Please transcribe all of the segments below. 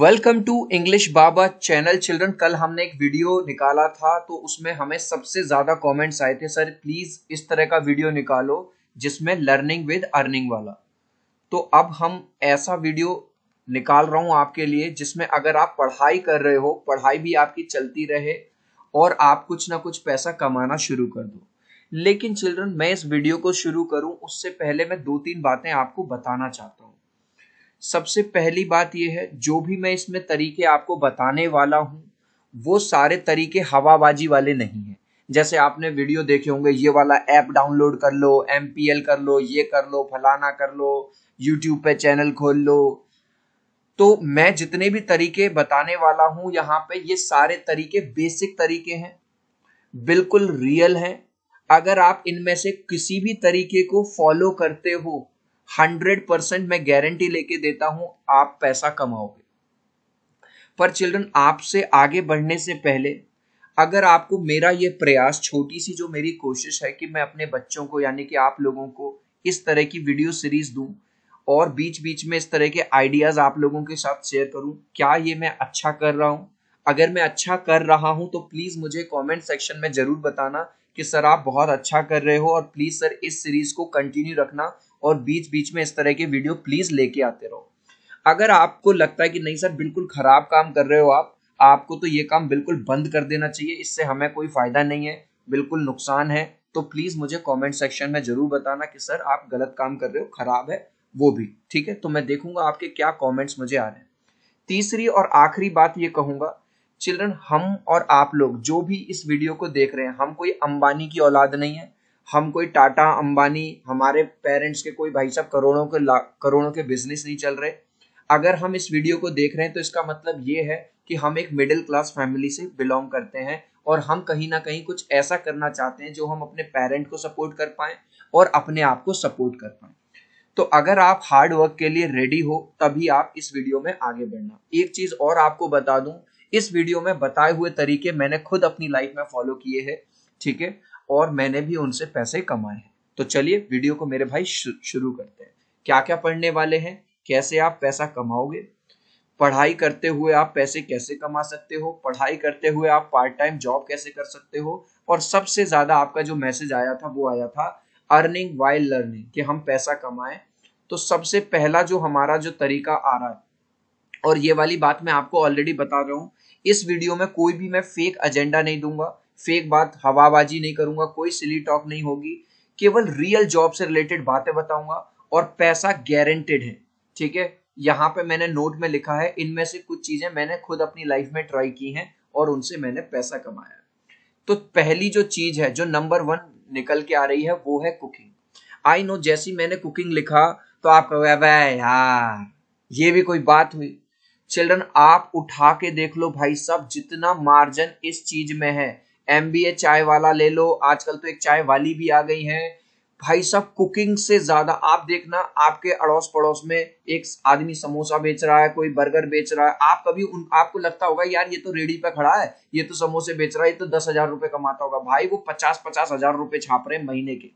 welcome to English Baba channel children कल हमने एक वीडियो निकाला था तो उसमें हमें सबसे ज़्यादा कमेंट्स आए थे सर प्लीज़ इस तरह का वीडियो निकालो जिसमें लर्निंग विद अर्निंग वाला तो अब हम ऐसा वीडियो निकाल रहा हूं आपके लिए जिसमें अगर आप पढ़ाई कर रहे हो पढ़ाई भी आपकी चलती रहे और आप कुछ ना कुछ पैसा कमाना शुरू कर दो लेकिन चिल्ड्रन मैं इस वीडियो को शुरू करूं उससे पहले मैं दो तीन बातें आपको बताना चाहता हूँ सबसे पहली बात यह है जो भी मैं इसमें तरीके आपको बताने वाला हूँ वो सारे तरीके हवाबाजी वाले नहीं हैं जैसे आपने वीडियो देखे होंगे ये वाला ऐप डाउनलोड कर लो एम कर लो ये कर लो फलाना कर लो यूट्यूब पे चैनल खोल लो तो मैं जितने भी तरीके बताने वाला हूँ यहाँ पे ये सारे तरीके बेसिक तरीके हैं बिल्कुल रियल हैं अगर आप इनमें से किसी भी तरीके को फॉलो करते हो हंड्रेड परसेंट मैं गारंटी लेके देता हूं आप पैसा कमाओगे पर चिल्ड्रन आपसे आगे बढ़ने से पहले अगर आपको मेरा ये प्रयास छोटी सी जो मेरी कोशिश है कि मैं अपने बच्चों को यानी कि आप लोगों को इस तरह की वीडियो सीरीज दूं और बीच बीच में इस तरह के आइडियाज आप लोगों के साथ शेयर करूं क्या ये मैं अच्छा कर रहा हूं अगर मैं अच्छा कर रहा हूं तो प्लीज मुझे कमेंट सेक्शन में जरूर बताना कि सर आप बहुत अच्छा कर रहे हो और प्लीज सर इस सीरीज को कंटिन्यू रखना और बीच बीच में इस तरह के वीडियो प्लीज लेके आते रहो अगर आपको लगता है कि नहीं सर बिल्कुल खराब काम कर रहे हो आप आपको तो ये काम बिल्कुल बंद कर देना चाहिए इससे हमें कोई फायदा नहीं है बिल्कुल नुकसान है तो प्लीज मुझे कमेंट सेक्शन में जरूर बताना कि सर आप गलत काम कर रहे हो खराब है वो भी ठीक है तो मैं देखूंगा आपके क्या कमेंट्स मुझे आ रहे हैं तीसरी और आखिरी बात ये कहूंगा चिल्ड्रन हम और आप लोग जो भी इस वीडियो को देख रहे हैं हम कोई अंबानी की औलाद नहीं है हम कोई टाटा अंबानी हमारे पेरेंट्स के कोई भाई साहब करोड़ों के करोड़ों के बिजनेस नहीं चल रहे अगर हम इस वीडियो को देख रहे हैं तो इसका मतलब ये है कि हम एक मिडिल क्लास फैमिली से बिलोंग करते हैं और हम कहीं ना कहीं कुछ ऐसा करना चाहते हैं जो हम अपने पेरेंट को सपोर्ट कर पाए और अपने आप को सपोर्ट कर पाए तो अगर आप हार्ड वर्क के लिए रेडी हो तभी आप इस वीडियो में आगे बढ़ना एक चीज और आपको बता दूं इस वीडियो में बताए हुए तरीके मैंने खुद अपनी लाइफ में फॉलो किए हैं ठीक है और मैंने भी उनसे पैसे कमाए हैं तो चलिए वीडियो को मेरे भाई शुरू करते हैं क्या क्या पढ़ने वाले हैं कैसे आप पैसा कमाओगे पढ़ाई करते हुए आप पैसे कैसे कमा सकते हो पढ़ाई करते हुए आप पार्ट टाइम जॉब कैसे कर सकते हो और सबसे ज्यादा आपका जो मैसेज आया था वो आया था अर्निंग वाइल लर्निंग कि हम पैसा कमाएं तो सबसे पहला जो हमारा जो तरीका आ रहा है और ये वाली बात मैं आपको ऑलरेडी बता रहा हूँ इस वीडियो में कोई भी मैं फेक एजेंडा नहीं दूंगा फेक बात हवाबाजी नहीं करूंगा कोई सिली टॉक नहीं होगी केवल रियल जॉब से रिलेटेड बातें बताऊंगा और पैसा गारंटेड है ठीक है यहाँ पे मैंने नोट में लिखा है इनमें से कुछ चीजें मैंने खुद अपनी लाइफ में ट्राई की हैं और उनसे मैंने पैसा कमाया तो पहली जो चीज है जो नंबर वन निकल के आ रही है वो है कुकिंग आई नो जैसी मैंने कुकिंग लिखा तो आप यार ये भी कोई बात हुई चिल्ड्रन आप उठा के देख लो भाई साहब जितना मार्जिन इस चीज में है एम बी ए चाय वाला ले लो आजकल तो एक चाय वाली भी आ गई है भाई साहब कुकिंग से ज्यादा आप देखना आपके अड़ोस पड़ोस में एक आदमी समोसा बेच रहा है कोई बर्गर बेच रहा है आप कभी उन आपको लगता होगा यार ये तो रेडी पे खड़ा है ये तो समोसे बेच रहा है ये तो दस हजार रुपए कमाता होगा भाई वो पचास पचास हजार रुपए छाप रहे हैं महीने के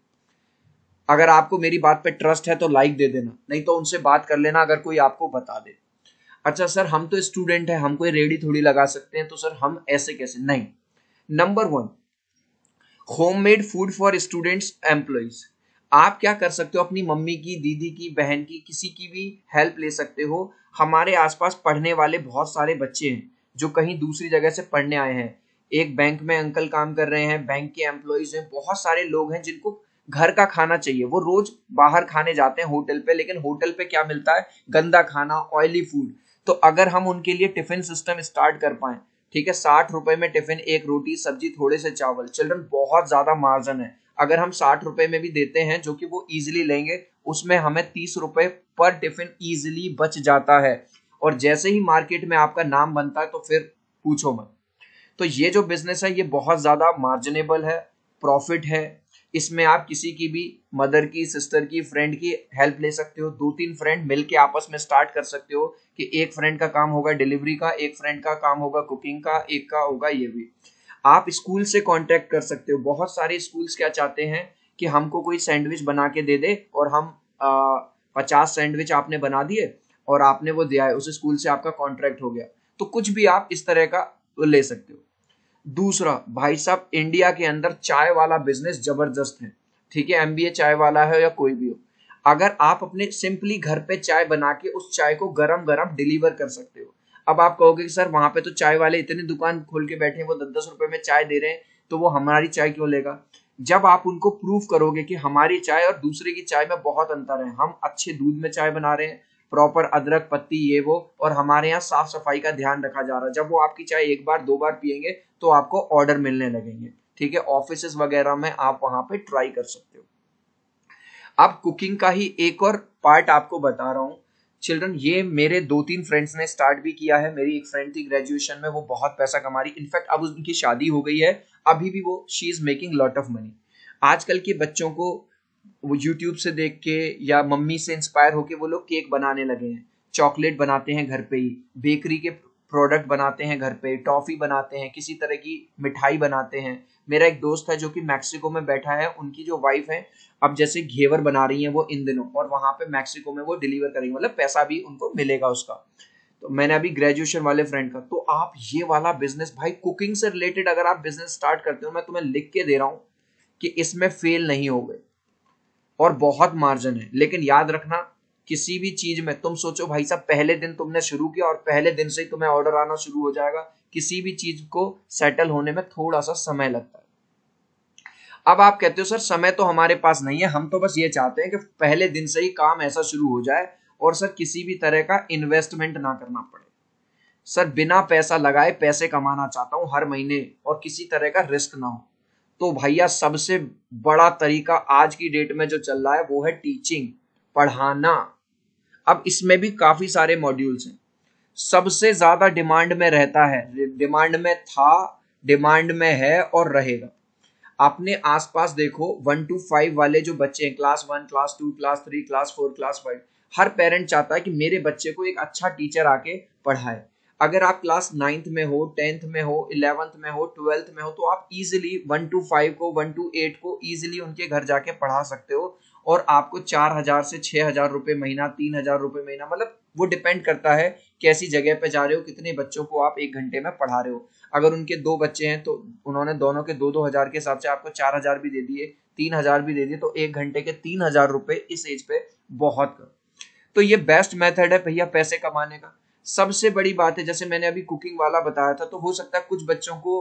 अगर आपको मेरी बात पे ट्रस्ट है तो लाइक दे देना नहीं तो उनसे बात कर लेना अगर कोई आपको बता दे अच्छा सर हम तो स्टूडेंट है हम कोई रेडी थोड़ी लगा सकते हैं तो सर हम ऐसे कैसे नहीं number one homemade food for students employees आप क्या कर सकते हो अपनी मम्मी की दीदी की बहन की किसी की भी हेल्प ले सकते हो हमारे आसपास पढ़ने वाले बहुत सारे बच्चे हैं जो कहीं दूसरी जगह से पढ़ने आए हैं एक बैंक में अंकल काम कर रहे हैं बैंक के एम्प्लॉयज हैं बहुत सारे लोग हैं जिनको घर का खाना चाहिए वो रोज बाहर खाने जाते हैं होटल पे लेकिन होटल पे क्या मिलता है गंदा खाना ऑयली फूड तो अगर हम उनके लिए टिफिन सिस्टम स्टार्ट कर पाए ठीक है साठ रुपए में टिफिन एक रोटी सब्जी थोड़े से चावल चिल्ड्रन बहुत ज्यादा मार्जिन है अगर हम साठ रुपए में भी देते हैं जो कि वो इजिली लेंगे उसमें हमें तीस रुपए पर टिफिन इजिली बच जाता है और जैसे ही मार्केट में आपका नाम बनता है तो फिर पूछो मत तो ये जो बिजनेस है ये बहुत ज्यादा मार्जिनेबल है प्रॉफिट है इसमें आप किसी की भी मदर की सिस्टर की फ्रेंड की हेल्प ले सकते हो दो तीन फ्रेंड मिलके आपस में स्टार्ट कर सकते हो कि एक फ्रेंड का काम होगा डिलीवरी का एक फ्रेंड का काम होगा कुकिंग का एक का होगा ये भी आप स्कूल से कांटेक्ट कर सकते हो बहुत सारे स्कूल्स क्या चाहते हैं कि हमको कोई सैंडविच बना के दे दे और हम पचास सैंडविच आपने बना दिए और आपने वो दिया है उस स्कूल से आपका कॉन्ट्रैक्ट हो गया तो कुछ भी आप इस तरह का तो ले सकते हो दूसरा भाई साहब इंडिया के अंदर चाय वाला बिजनेस जबरदस्त है ठीक है एम चाय वाला है या कोई भी हो अगर आप अपने सिंपली घर पे चाय बना के उस चाय को गरम गरम डिलीवर कर सकते हो अब आप कहोगे कि सर वहां पे तो चाय वाले इतनी दुकान खोल के बैठे हैं वो दस दस रुपए में चाय दे रहे हैं तो वो हमारी चाय क्यों लेगा जब आप उनको प्रूव करोगे कि हमारी चाय और दूसरे की चाय में बहुत अंतर है हम अच्छे दूध में चाय बना रहे हैं प्रॉपर अदरक पत्ती ये वो और हमारे यहाँ साफ सफाई का ध्यान रखा जा रहा है जब वो आपकी चाय एक बार दो बार पियेंगे तो आपको ऑर्डर मिलने लगेंगे ठीक है ऑफिस वगैरह में आप वहां पे ट्राई कर सकते हो आप कुकिंग का ही एक और पार्ट आपको बता रहा हूँ चिल्ड्रन ये मेरे दो तीन फ्रेंड्स ने स्टार्ट भी किया है मेरी एक फ्रेंड थी ग्रेजुएशन में वो बहुत पैसा कमा रही इनफैक्ट अब उनकी शादी हो गई है अभी भी वो she is making lot of money आजकल के बच्चों को वो यूट्यूब से देख के या मम्मी से इंस्पायर होके वो लोग केक बनाने लगे हैं चॉकलेट बनाते हैं घर पे ही बेकरी के प्रोडक्ट बनाते हैं घर पे टॉफ़ी बनाते हैं किसी तरह की मिठाई बनाते हैं मेरा एक दोस्त है जो कि मैक्सिको में बैठा है उनकी जो वाइफ है अब जैसे घेवर बना रही है वो इन दिनों और वहां पे मैक्सिको में वो डिलीवर करेंगे मतलब पैसा भी उनको मिलेगा उसका तो मैंने अभी ग्रेजुएशन वाले फ्रेंड का तो आप ये वाला बिजनेस भाई कुकिंग से रिलेटेड अगर आप बिजनेस स्टार्ट करते हो मैं तुम्हें लिख के दे रहा हूँ कि इसमें फेल नहीं हो गए और बहुत मार्जिन है लेकिन याद रखना किसी भी चीज में तुम सोचो भाई साहब पहले दिन तुमने शुरू किया और पहले दिन से ही तुम्हें ऑर्डर आना शुरू हो जाएगा किसी भी चीज को सेटल होने में थोड़ा सा समय लगता है अब आप कहते हो सर समय तो हमारे पास नहीं है हम तो बस ये चाहते हैं कि पहले दिन से ही काम ऐसा शुरू हो जाए और सर किसी भी तरह का इन्वेस्टमेंट ना करना पड़े सर बिना पैसा लगाए पैसे कमाना चाहता हूं हर महीने और किसी तरह का रिस्क ना हो तो भैया सबसे बड़ा तरीका आज की डेट में जो चल रहा है वो है टीचिंग पढ़ाना अब इसमें भी काफी सारे मॉड्यूल्स हैं सबसे ज़्यादा डिमांड में रहता है डिमांड में था डिमांड में है और रहेगा आपने आसपास देखो वन टू फाइव वाले जो बच्चे हैं class one class two class three class four class five हर पेरेंट चाहता है कि मेरे बच्चे को एक अच्छा टीचर आके पढ़ाए अगर आप क्लास नाइन्थ में हो टेंथ में हो इलेवंथ में हो ट्वेल्थ में हो तो आप इजिली वन टू फाइव को वन टू एट को इजिली उनके घर जाके पढ़ा सकते हो और आपको चार हजार से छह हजार रुपये महीना तीन हजार रुपये महीना मतलब वो डिपेंड करता है कैसी जगह पे जा रहे हो कितने बच्चों को आप एक घंटे में पढ़ा रहे हो अगर उनके दो बच्चे हैं तो उन्होंने दोनों के दो दो हजार के हिसाब से आपको चार हजार भी दे दिए तीन हजार भी दे दिए तो एक घंटे के तीन हजार रुपये इस एज पे बहुत करो तो ये बेस्ट मेथड है भैया पैसे कमाने का सबसे बड़ी बात है जैसे मैंने अभी कुकिंग वाला बताया था तो हो सकता है कुछ बच्चों को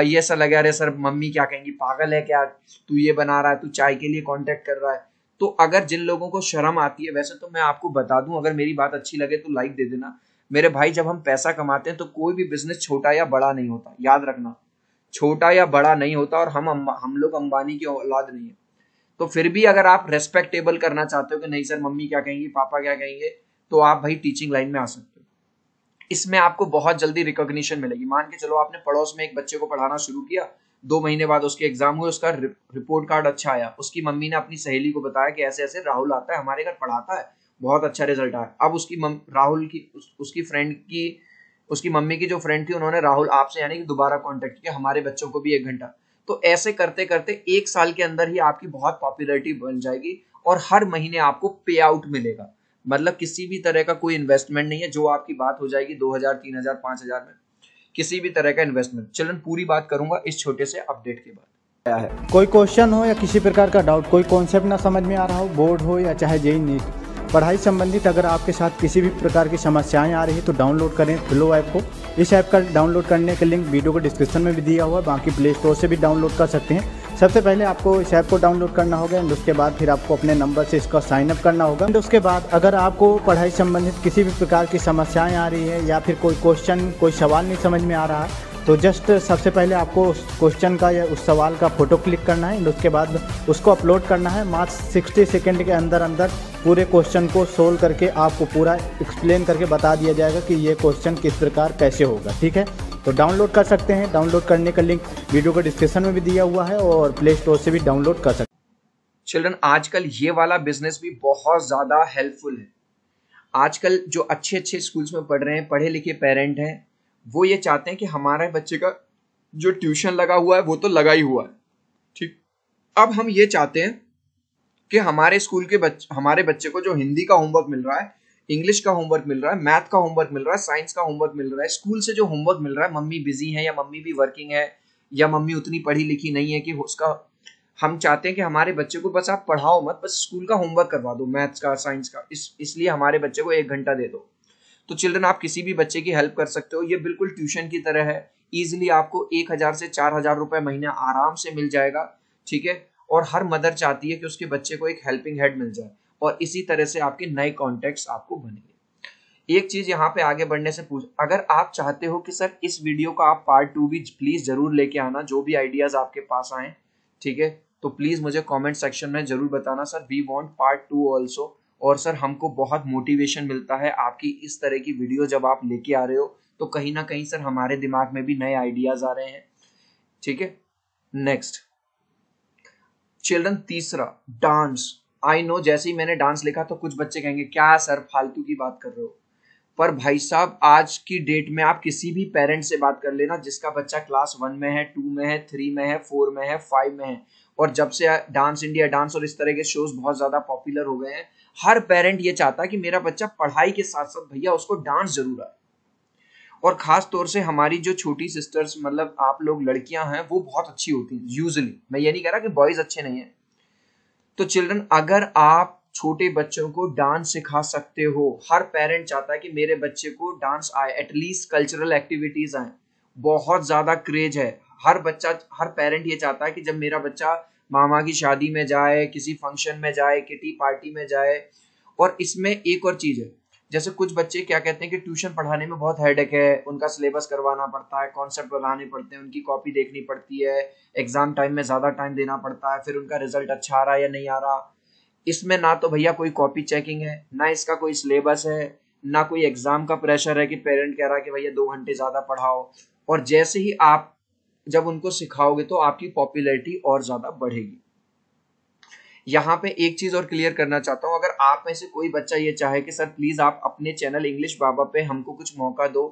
ये ऐसा लगे अरे सर मम्मी क्या कहेंगी पागल है क्या तू ये बना रहा है तू चाय के लिए कॉन्टेक्ट कर रहा है तो अगर जिन लोगों को शर्म आती है वैसे तो मैं आपको बता दूं अगर मेरी बात अच्छी लगे तो लाइक दे देना मेरे भाई जब हम पैसा कमाते हैं तो कोई भी बिजनेस छोटा या बड़ा नहीं होता याद रखना छोटा या बड़ा नहीं होता और हम हम लोग अंबानी की औलाद नहीं है तो फिर भी अगर आप रेस्पेक्टेबल करना चाहते हो कि नहीं सर मम्मी क्या कहेंगी पापा क्या कहेंगे तो आप भाई टीचिंग लाइन में आ सकते हो इसमें आपको बहुत जल्दी रिकॉग्निशन मिलेगी मान के चलो आपने पड़ोस में एक बच्चे को पढ़ाना शुरू किया दो महीने बाद उसके एग्जाम हुए उसका रिपोर्ट कार्ड अच्छा आया उसकी मम्मी ने अपनी सहेली को बताया कि ऐसे ऐसे राहुल आता है हमारे घर पढ़ाता है बहुत अच्छा रिजल्ट आया अब उसकी मम, राहुल की उस, उसकी फ्रेंड की उसकी मम्मी की जो फ्रेंड थी उन्होंने राहुल आपसे यानी कि दोबारा कॉन्टेक्ट किया हमारे बच्चों को भी एक घंटा तो ऐसे करते करते एक साल के अंदर ही आपकी बहुत पॉपुलरिटी बन जाएगी और हर महीने आपको पे आउट मिलेगा मतलब किसी भी तरह का कोई इन्वेस्टमेंट नहीं है जो आपकी बात हो जाएगी दो हजार तीन हजार पांच हजार में किसी भी तरह का इन्वेस्टमेंट चलन पूरी बात करूंगा इस छोटे से अपडेट के बाद है कोई क्वेश्चन हो या किसी प्रकार का डाउट कोई कॉन्सेप्ट ना समझ में आ रहा हो बोर्ड हो या चाहे जे नीट पढ़ाई संबंधित अगर आपके साथ किसी भी प्रकार की समस्याएं आ रही है तो डाउनलोड करें फ्लो ऐप को इस ऐप का डाउनलोड करने का लिंक वीडियो को डिस्क्रिप्शन में भी दिया हुआ है बाकी प्ले स्टोर से भी डाउनलोड कर सकते हैं सबसे पहले आपको इस ऐप को डाउनलोड करना होगा एंड उसके बाद फिर आपको अपने नंबर से इसका साइनअप करना होगा एंड उसके बाद अगर आपको पढ़ाई संबंधित किसी भी प्रकार की समस्याएँ आ रही है या फिर कोई क्वेश्चन कोई सवाल नहीं समझ में आ रहा तो जस्ट सबसे पहले आपको उस क्वेश्चन का या उस सवाल का फ़ोटो क्लिक करना है एंड उसके बाद उसको अपलोड करना है मात्र सिक्सटी सेकेंड के अंदर अंदर पूरे क्वेश्चन को सोल्व करके आपको पूरा एक्सप्लेन करके बता दिया जाएगा कि ये क्वेश्चन किस प्रकार कैसे होगा ठीक है तो डाउनलोड कर सकते हैं डाउनलोड करने का लिंक वीडियो का डिस्क्रिप्शन में भी दिया हुआ है और प्ले स्टोर से भी डाउनलोड कर सकते चिल्ड्रन आजकल ये वाला बिजनेस भी बहुत ज़्यादा हेल्पफुल है आजकल जो अच्छे अच्छे स्कूल्स में पढ़ रहे हैं पढ़े लिखे पेरेंट हैं वो ये चाहते हैं कि हमारे बच्चे का जो ट्यूशन लगा हुआ है वो तो लगा ही हुआ है ठीक अब हम ये चाहते हैं कि हमारे स्कूल के बच्चे हमारे बच्चे को जो हिंदी का होमवर्क मिल रहा है इंग्लिश का होमवर्क मिल रहा है मैथ का होमवर्क मिल रहा है साइंस का होमवर्क मिल रहा है स्कूल से जो होमवर्क मिल रहा है मम्मी बिजी है या मम्मी भी वर्किंग है या मम्मी उतनी पढ़ी लिखी नहीं है कि उसका हम चाहते हैं कि हमारे बच्चे को बस आप पढ़ाओ मत बस स्कूल का होमवर्क करवा दो मैथ्स का साइंस का इस इसलिए हमारे बच्चे को एक घंटा दे दो तो चिल्ड्रन आप किसी भी बच्चे की हेल्प कर सकते हो ये बिल्कुल ट्यूशन की तरह है ईजिली आपको एक हज़ार से चार हज़ार रुपये महीना आराम से मिल जाएगा ठीक है और हर मदर चाहती है कि उसके बच्चे को एक हेल्पिंग हेड मिल जाए और इसी तरह से आपके नए कॉन्टेक्ट आपको बनेंगे एक चीज यहाँ पे आगे बढ़ने से पूछ अगर आप चाहते हो कि सर इस वीडियो का आप पार्ट टू भी प्लीज जरूर लेके आना जो भी आइडियाज आपके पास आए ठीक है तो प्लीज मुझे कमेंट सेक्शन में जरूर बताना sir we want part two also और सर हमको बहुत मोटिवेशन मिलता है आपकी इस तरह की वीडियो जब आप लेके आ रहे हो तो कहीं ना कहीं सर हमारे दिमाग में भी नए आइडियाज आ रहे हैं ठीक है नेक्स्ट चिल्ड्रन तीसरा डांस आई नो जैसे ही मैंने डांस लिखा तो कुछ बच्चे कहेंगे क्या सर फालतू की बात कर रहे हो पर भाई साहब आज की डेट में आप किसी भी पेरेंट से बात कर लेना जिसका बच्चा क्लास वन में है टू में है थ्री में है फोर में है फाइव में है और जब से डांस इंडिया डांस और इस तरह के शोज बहुत ज्यादा पॉपुलर हो गए हैं हर पेरेंट ये चाहता है कि मेरा बच्चा पढ़ाई के साथ साथ भैया उसको डांस जरूर आए और खास तौर से हमारी जो छोटी सिस्टर्स मतलब आप लोग लड़कियां हैं वो बहुत अच्छी होती हैं यूजली मैं ये नहीं कह रहा कि बॉयज अच्छे नहीं है तो चिल्ड्रन अगर आप छोटे बच्चों को डांस सिखा सकते हो हर पेरेंट चाहता है कि मेरे बच्चे को डांस आए एटलीस्ट कल्चरल एक्टिविटीज आए बहुत ज्यादा क्रेज है हर बच्चा हर पेरेंट ये चाहता है कि जब मेरा बच्चा मामा की शादी में जाए किसी फंक्शन में जाए किटी पार्टी में जाए और इसमें एक और चीज है जैसे कुछ बच्चे क्या कहते हैं कि ट्यूशन पढ़ाने में बहुत हेडेक है उनका सिलेबस करवाना पड़ता है कॉन्सेप्ट बनाने पड़ते हैं उनकी कॉपी देखनी पड़ती है एग्जाम टाइम में ज़्यादा टाइम देना पड़ता है फिर उनका रिजल्ट अच्छा आ रहा है या नहीं आ रहा इसमें ना तो भैया कोई कॉपी चेकिंग है ना इसका कोई सिलेबस है ना कोई एग्जाम का प्रेशर है कि पेरेंट कह रहा है कि भैया दो घंटे ज़्यादा पढ़ाओ और जैसे ही आप जब उनको सिखाओगे तो आपकी पॉपुलैरिटी और ज़्यादा बढ़ेगी यहाँ पे एक चीज और क्लियर करना चाहता हूँ अगर आप में से कोई बच्चा ये चाहे कि सर प्लीज आप अपने चैनल इंग्लिश बाबा पे हमको कुछ मौका दो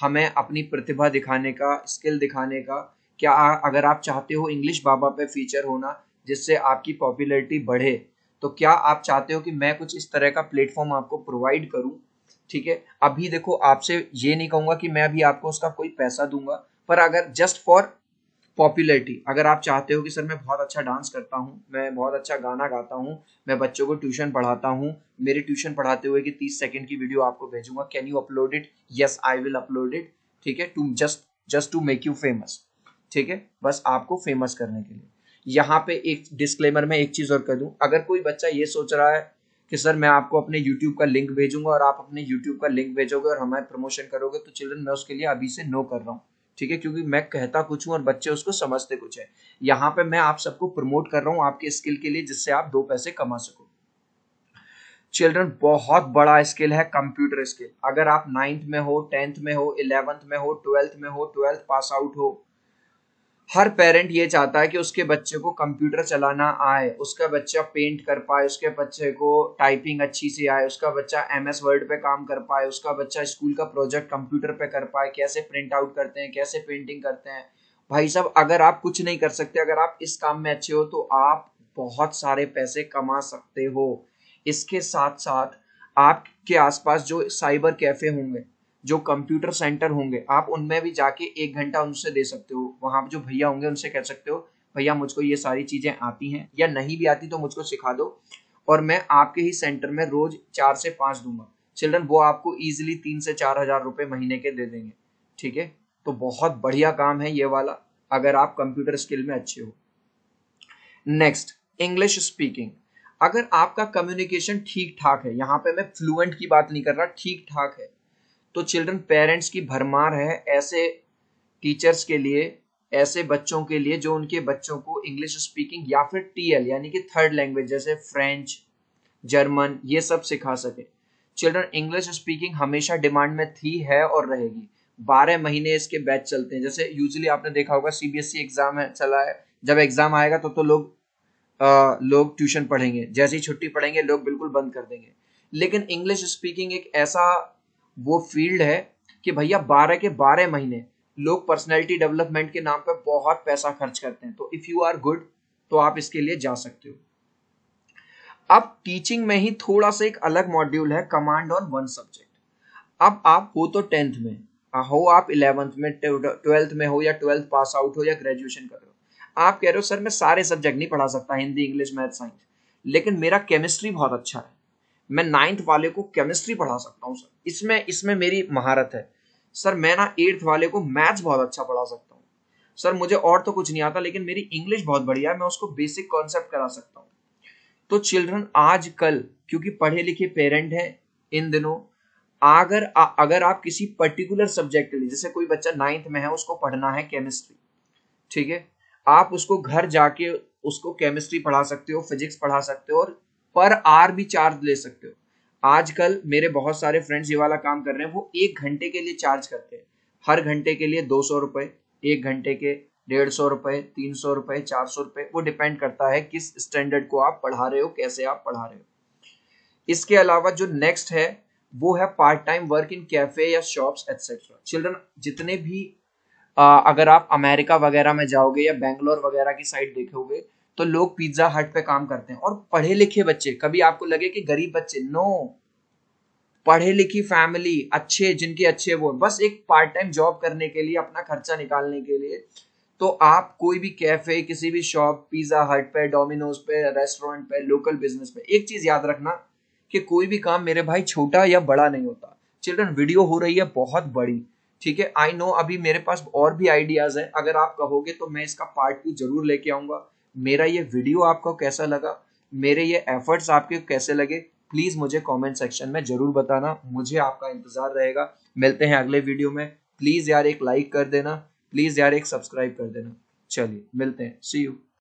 हमें अपनी प्रतिभा दिखाने का स्किल दिखाने का क्या अगर आप चाहते हो इंग्लिश बाबा पे फीचर होना जिससे आपकी पॉपुलरिटी बढ़े तो क्या आप चाहते हो कि मैं कुछ इस तरह का प्लेटफॉर्म आपको प्रोवाइड करूं ठीक है अभी देखो आपसे ये नहीं कहूंगा कि मैं अभी आपको उसका कोई पैसा दूंगा पर अगर जस्ट फॉर पॉपुलैरिटी अगर आप चाहते हो कि सर मैं बहुत अच्छा डांस करता हूँ मैं बहुत अच्छा गाना गाता हूँ मैं बच्चों को ट्यूशन पढ़ाता हूँ मेरे ट्यूशन पढ़ाते हुए कि तीस सेकेंड की वीडियो आपको भेजूंगा can you upload it yes I will upload it ठीक है to just just to make you famous ठीक है बस आपको फेमस करने के लिए यहाँ पे एक डिस्क्लेमर में एक चीज़ और कर दू अगर कोई बच्चा ये सोच रहा है कि सर मैं आपको अपने यूट्यूब का लिंक भेजूंगा और आप अपने यूट्यूब का लिंक भेजोगे और हमारे प्रमोशन करोगे तो चिल्ड्रन मैं उसके लिए अभी से नो कर रहा हूँ ठीक है क्योंकि मैं कहता कुछ हूँ और बच्चे उसको समझते कुछ है यहाँ पे मैं आप सबको प्रमोट कर रहा हूँ आपके स्किल के लिए जिससे आप दो पैसे कमा सको चिल्ड्रन बहुत बड़ा स्किल है कंप्यूटर स्किल अगर आप नाइन्थ में हो टेंथ में हो इलेवंथ में हो ट्वेल्थ में हो ट्वेल्थ पास आउट हो हर पेरेंट ये चाहता है कि उसके बच्चे को कंप्यूटर चलाना आए उसका बच्चा पेंट कर पाए उसके बच्चे को टाइपिंग अच्छी से आए उसका बच्चा एम एस वर्ड पे काम कर पाए उसका बच्चा स्कूल का प्रोजेक्ट कंप्यूटर पे कर पाए कैसे प्रिंट आउट करते हैं कैसे पेंटिंग करते हैं भाई साहब अगर आप कुछ नहीं कर सकते अगर आप इस काम में अच्छे हो तो आप बहुत सारे पैसे कमा सकते हो इसके साथ साथ आपके आसपास जो साइबर कैफे होंगे जो कंप्यूटर सेंटर होंगे आप उनमें भी जाके एक घंटा उनसे दे सकते हो वहां जो भैया होंगे उनसे कह सकते हो भैया मुझको ये सारी चीज़ें आती हैं या नहीं भी आती तो मुझको सिखा दो और मैं आपके ही सेंटर में रोज चार से पांच दूंगा चिल्ड्रन वो आपको ईजिली तीन से चार हज़ार रुपए महीने के दे देंगे ठीक है तो बहुत बढ़िया काम है ये वाला अगर आप कंप्यूटर स्किल में अच्छे हो नेक्स्ट इंग्लिश स्पीकिंग अगर आपका कम्युनिकेशन ठीक ठाक है यहाँ पे मैं फ्लुएंट की बात नहीं कर रहा ठीक ठाक है तो चिल्ड्रन पेरेंट्स की भरमार है ऐसे टीचर्स के लिए ऐसे बच्चों के लिए जो उनके बच्चों को इंग्लिश स्पीकिंग या फिर टीएल यानी कि थर्ड लैंग्वेज जैसे फ्रेंच जर्मन ये सब सिखा सके चिल्ड्रन इंग्लिश स्पीकिंग हमेशा डिमांड में थी है और रहेगी बारह महीने इसके बैच चलते हैं जैसे यूजली आपने देखा होगा सीबीएसई एग्जाम e है चला है जब एग्जाम आएगा तो तो लोग आ, लोग ट्यूशन पढ़ेंगे जैसे ही छुट्टी पढ़ेंगे लोग बिल्कुल बंद कर देंगे लेकिन इंग्लिश स्पीकिंग एक ऐसा वो फील्ड है कि भैया बारह के बारह महीने लोग पर्सनैलिटी डेवलपमेंट के नाम पर बहुत पैसा खर्च करते हैं तो इफ़ यू आर गुड तो आप इसके लिए जा सकते हो अब टीचिंग में ही थोड़ा सा एक अलग मॉड्यूल है कमांड ऑन वन सब्जेक्ट अब आप हो तो टेंथ में हो आप इलेवंथ में ट्वेल्थ में हो या ट्वेल्थ पास आउट हो या ग्रेजुएशन कर रहे हो आप कह रहे हो सर मैं सारे सब्जेक्ट नहीं पढ़ा सकता हिंदी इंग्लिश मैथ साइंस लेकिन मेरा केमिस्ट्री बहुत अच्छा है मैं नाइन्थ वाले को केमिस्ट्री पढ़ा सकता हूँ सर इसमें इसमें मेरी महारत है सर मैं ना एट्थ वाले को मैथ्स बहुत अच्छा पढ़ा सकता हूँ सर मुझे और तो कुछ नहीं आता लेकिन मेरी इंग्लिश बहुत बढ़िया है मैं उसको बेसिक कॉन्सेप्ट करा सकता हूँ तो चिल्ड्रन आज कल क्योंकि पढ़े लिखे पेरेंट हैं इन दिनों अगर अगर आप किसी पर्टिकुलर सब्जेक्ट के लिए जैसे कोई बच्चा नाइन्थ में है उसको पढ़ना है केमिस्ट्री ठीक है आप उसको घर जाके उसको केमिस्ट्री पढ़ा सकते हो फिजिक्स पढ़ा सकते हो और पर आर भी चार्ज ले सकते हो आजकल मेरे बहुत सारे फ्रेंड्स ये वाला काम कर रहे हैं वो एक घंटे के लिए चार्ज करते हैं हर घंटे के लिए दो सौ रुपए एक घंटे के डेढ़ सौ रुपए तीन सौ रुपए चार सौ रुपए वो डिपेंड करता है किस स्टैंडर्ड को आप पढ़ा रहे हो कैसे आप पढ़ा रहे हो इसके अलावा जो नेक्स्ट है वो है part time work in cafe या शॉप्स एटसेट्रा चिल्ड्रन जितने भी आ, अगर आप अमेरिका वगैरह में जाओगे या बेंगलोर वगैरह की साइड देखोगे तो लोग पिज्जा हट पे काम करते हैं और पढ़े लिखे बच्चे कभी आपको लगे कि गरीब बच्चे नो पढ़े लिखी फैमिली अच्छे जिनके अच्छे वो बस एक पार्ट टाइम जॉब करने के लिए अपना खर्चा निकालने के लिए तो आप कोई भी कैफे किसी भी शॉप पिज्जा हट पे डोमिनोज पे रेस्टोरेंट पे लोकल बिजनेस पे एक चीज याद रखना कि कोई भी काम मेरे भाई छोटा या बड़ा नहीं होता चिल्ड्रन वीडियो हो रही है बहुत बड़ी ठीक है आई नो अभी मेरे पास और भी आइडियाज हैं अगर आप कहोगे तो मैं इसका पार्ट टू जरूर लेके आऊंगा मेरा ये वीडियो आपको कैसा लगा मेरे ये एफर्ट्स आपके कैसे लगे प्लीज़ मुझे कमेंट सेक्शन में ज़रूर बताना मुझे आपका इंतज़ार रहेगा मिलते हैं अगले वीडियो में प्लीज़ यार एक लाइक कर देना प्लीज़ यार एक सब्सक्राइब कर देना चलिए मिलते हैं सी यू